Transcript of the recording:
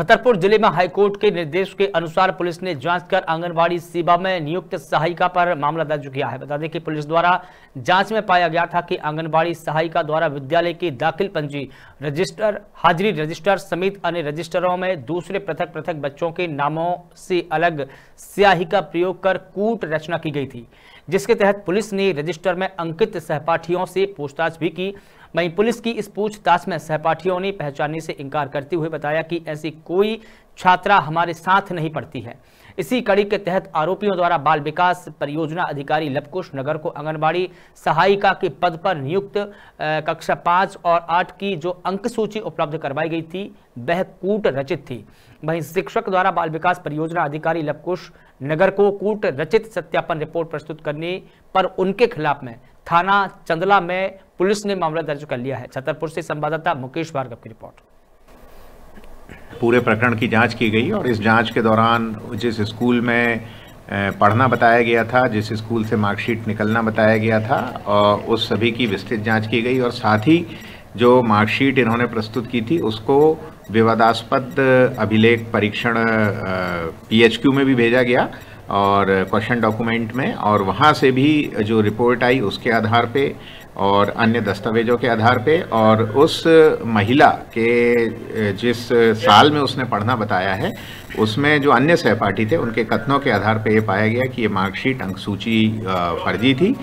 छतरपुर जिले में हाईकोर्ट के निर्देश के अनुसार पुलिस ने जांच कर आंगनबाड़ी सेवा में नियुक्त सहायिका पर मामला दर्ज किया है बता दें कि पुलिस द्वारा जांच में पाया गया था कि आंगनबाड़ी सहायिका द्वारा विद्यालय की दाखिल पंजी रजिस्टर हाजिरी रजिस्टर समेत अन्य रजिस्टरों में दूसरे पृथक पृथक बच्चों के नामों से अलग स्याही का प्रयोग कर कूट रचना की गई थी जिसके तहत पुलिस ने रजिस्टर में अंकित सहपाठियों से पूछताछ भी की वहीं पुलिस की इस पूछताछ में सहपाठियों ने पहचानने से इनकार करते हुए बताया कि ऐसी कोई छात्रा हमारे साथ नहीं पढ़ती है इसी कड़ी के तहत आरोपियों द्वारा बाल विकास परियोजना अधिकारी लपकुश नगर को आंगनबाड़ी सहायिका के पद पर नियुक्त कक्षा पाँच और आठ की जो अंक सूची उपलब्ध करवाई गई थी वह कूट रचित थी वहीं शिक्षक द्वारा बाल विकास परियोजना अधिकारी लपकुश नगर को कूट रचित सत्यापन रिपोर्ट प्रस्तुत करने पर उनके खिलाफ में थाना चंदला में पुलिस ने मामला दर्ज कर लिया है छतरपुर से संवाददाता मुकेश भार्गव की रिपोर्ट पूरे प्रकरण की जांच की गई और इस जांच के दौरान जिस स्कूल में पढ़ना बताया गया था जिस स्कूल से मार्कशीट निकलना बताया गया था और उस सभी की विस्तृत जांच की गई और साथ ही जो मार्कशीट इन्होंने प्रस्तुत की थी उसको विवादास्पद अभिलेख परीक्षण पीएचक्यू में भी भेजा गया और क्वेश्चन डॉक्यूमेंट में और वहाँ से भी जो रिपोर्ट आई उसके आधार पे और अन्य दस्तावेजों के आधार पे और उस महिला के जिस साल में उसने पढ़ना बताया है उसमें जो अन्य सहपाठी थे उनके कथनों के आधार पे ये पाया गया कि ये मार्कशीट अंक सूची फर्जी थी